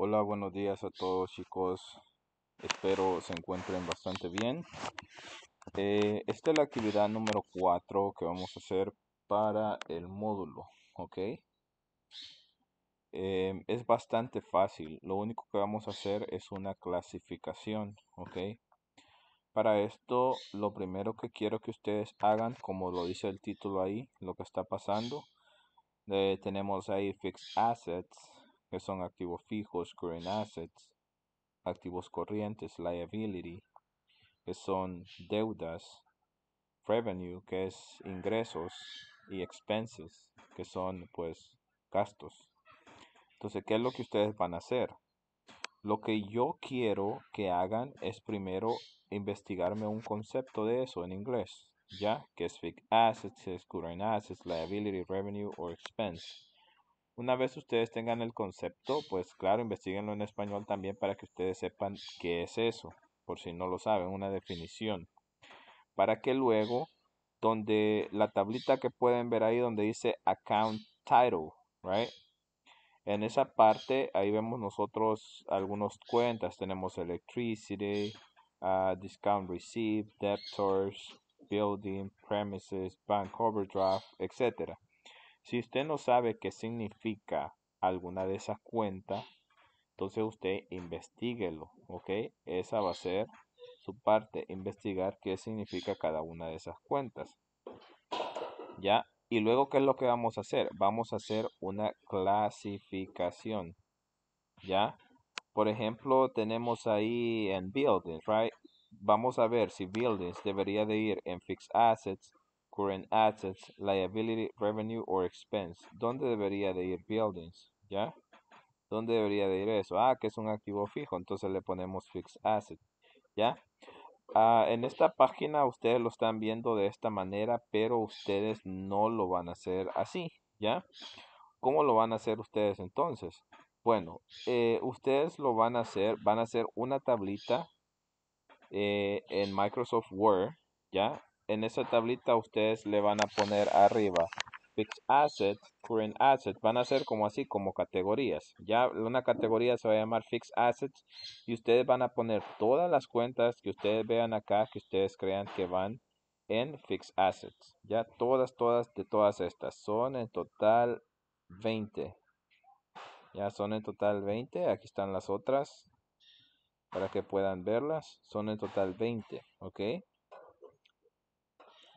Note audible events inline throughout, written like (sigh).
Hola, buenos días a todos chicos. Espero se encuentren bastante bien. Eh, esta es la actividad número 4 que vamos a hacer para el módulo, eh, es bastante fácil. Lo único que vamos a hacer es una clasificación, Para esto, lo primero que quiero que ustedes hagan, como lo dice el título ahí, lo que está pasando, eh, tenemos ahí Fixed Assets, que son activos fijos, current assets, activos corrientes, liability, que son deudas, revenue, que es ingresos, y expenses, que son pues gastos. Entonces, ¿qué es lo que ustedes van a hacer? Lo que yo quiero que hagan es primero investigarme un concepto de eso en inglés, ¿ya? Que es fixed assets, current assets, liability, revenue o expense. Una vez ustedes tengan el concepto, pues claro, investiguenlo en español también para que ustedes sepan qué es eso, por si no lo saben, una definición. Para que luego, donde la tablita que pueden ver ahí donde dice account title, right? En esa parte, ahí vemos nosotros algunas cuentas. Tenemos electricity, ah, discount received, debtors, building, premises, bank overdraft, etcétera. Si usted no sabe qué significa alguna de esas cuentas, entonces usted investiguelo, ¿ok? Esa va a ser su parte, investigar qué significa cada una de esas cuentas. ¿Ya? Y luego, ¿qué es lo que vamos a hacer? Vamos a hacer una clasificación. ¿Ya? Por ejemplo, tenemos ahí en buildings, right? Vamos a ver si buildings debería de ir en fixed assets current assets, liability, revenue or expense. ¿Dónde debería de ir buildings? ¿Ya? ¿Dónde debería de ir eso? Ah, que es un activo fijo, entonces le ponemos fixed asset. ¿Ya? Ah, en esta página ustedes lo están viendo de esta manera, pero ustedes no lo van a hacer así, ¿ya? ¿Cómo lo van a hacer ustedes entonces? Bueno, eh, ustedes lo van a hacer, van a hacer una tablita eh, en Microsoft Word, ¿ya? en esa tablita ustedes le van a poner arriba fixed asset, current asset, van a ser como así, como categorías. Ya una categoría se va a llamar fixed assets y ustedes van a poner todas las cuentas que ustedes vean acá, que ustedes crean que van en fixed assets. Ya todas, todas de todas estas son en total 20. Ya son en total 20, aquí están las otras para que puedan verlas, son en total 20, ¿ok?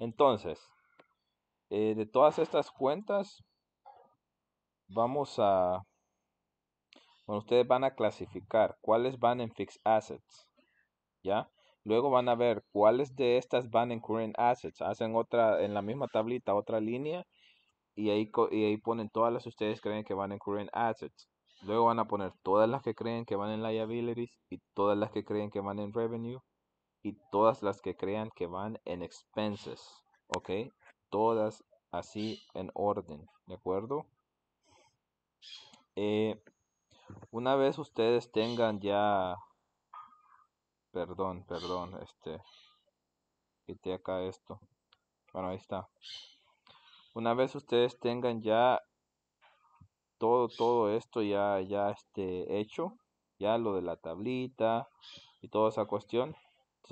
Entonces, eh, de todas estas cuentas, vamos a... Bueno, ustedes van a clasificar cuáles van en fixed assets, ¿ya? Luego van a ver cuáles de estas van en current assets. Hacen otra, en la misma tablita, otra línea. Y ahí, y ahí ponen todas las que ustedes creen que van en current assets. Luego van a poner todas las que creen que van en liabilities y todas las que creen que van en revenue y todas las que crean que van en expenses, ¿ok? Todas así en orden, ¿de acuerdo? Eh, una vez ustedes tengan ya, perdón, perdón, este, quité acá esto, bueno, ahí está. Una vez ustedes tengan ya todo, todo esto ya, ya este, hecho, ya lo de la tablita y toda esa cuestión,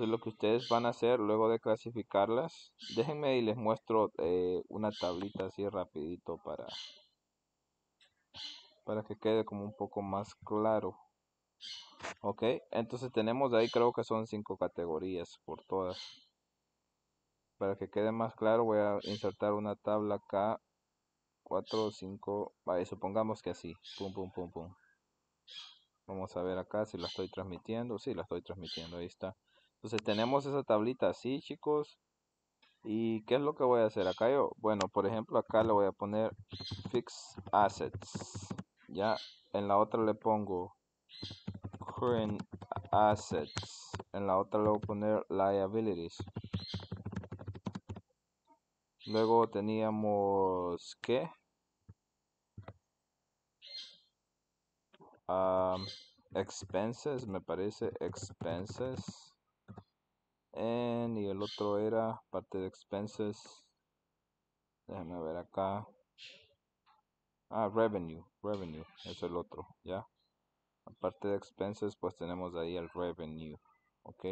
lo que ustedes van a hacer luego de clasificarlas, déjenme y les muestro eh, una tablita así rapidito para, para que quede como un poco más claro. Ok, entonces tenemos ahí creo que son cinco categorías por todas. Para que quede más claro voy a insertar una tabla acá. 4, 5, vale, supongamos que así. Pum, pum, pum, pum. Vamos a ver acá si la estoy transmitiendo. si la estoy transmitiendo, ahí está. Entonces tenemos esa tablita así, chicos. ¿Y qué es lo que voy a hacer acá yo? Bueno, por ejemplo, acá le voy a poner Fixed Assets. Ya, en la otra le pongo Current Assets. En la otra le voy a poner Liabilities. Luego teníamos ¿qué? Ah, expenses, me parece, expenses el otro era parte de expenses. Déjenme ver acá. Ah, revenue, revenue, es el otro, ¿ya? Aparte de expenses, pues tenemos ahí el revenue, ¿ok?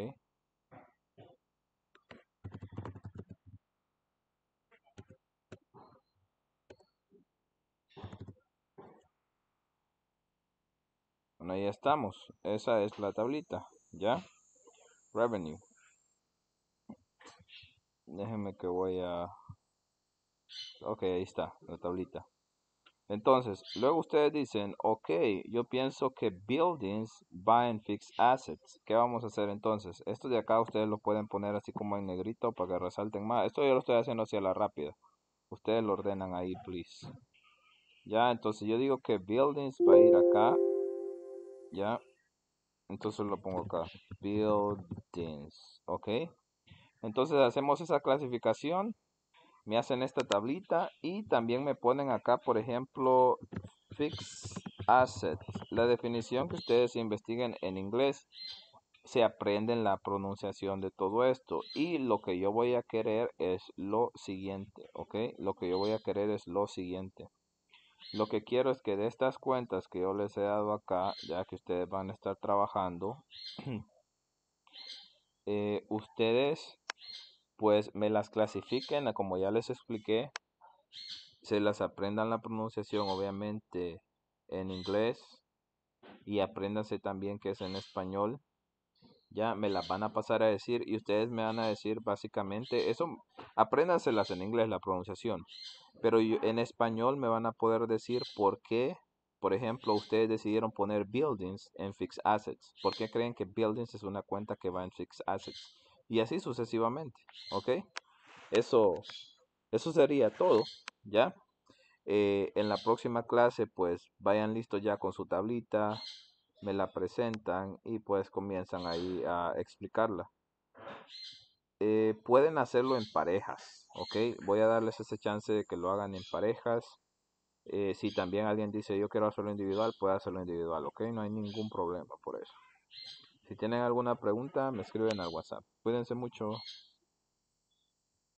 Bueno, ahí estamos. Esa es la tablita, ¿ya? Revenue déjenme que voy a... Ok, ahí está, la tablita. Entonces, luego ustedes dicen, ok, yo pienso que buildings buy and fix assets. ¿Qué vamos a hacer entonces? Esto de acá ustedes lo pueden poner así como en negrito para que resalten más. Esto yo lo estoy haciendo hacia la rápida. Ustedes lo ordenan ahí, please. Ya, entonces yo digo que buildings va a ir acá. Ya. Entonces lo pongo acá. Buildings. Ok. Entonces hacemos esa clasificación, me hacen esta tablita y también me ponen acá, por ejemplo, fixed Assets. La definición que ustedes investiguen en inglés, se aprenden la pronunciación de todo esto. Y lo que yo voy a querer es lo siguiente, ¿ok? Lo que yo voy a querer es lo siguiente. Lo que quiero es que de estas cuentas que yo les he dado acá, ya que ustedes van a estar trabajando, (clears throat) eh, ustedes pues me las clasifiquen, como ya les expliqué, se las aprendan la pronunciación obviamente en inglés y apréndanse también que es en español. Ya me las van a pasar a decir y ustedes me van a decir básicamente eso, apréndanselas en inglés la pronunciación, pero en español me van a poder decir por qué, por ejemplo, ustedes decidieron poner buildings en fixed assets. ¿Por qué creen que buildings es una cuenta que va en fixed assets? y así sucesivamente, ¿ok? Eso, eso sería todo, ¿ya? Eh, en la próxima clase, pues vayan listos ya con su tablita, me la presentan y pues comienzan ahí a explicarla. Eh, pueden hacerlo en parejas, ¿ok? Voy a darles ese chance de que lo hagan en parejas. Eh, si también alguien dice yo quiero hacerlo individual, puede hacerlo individual, ¿ok? No hay ningún problema por eso. Si tienen alguna pregunta, me escriben al WhatsApp. Cuídense mucho.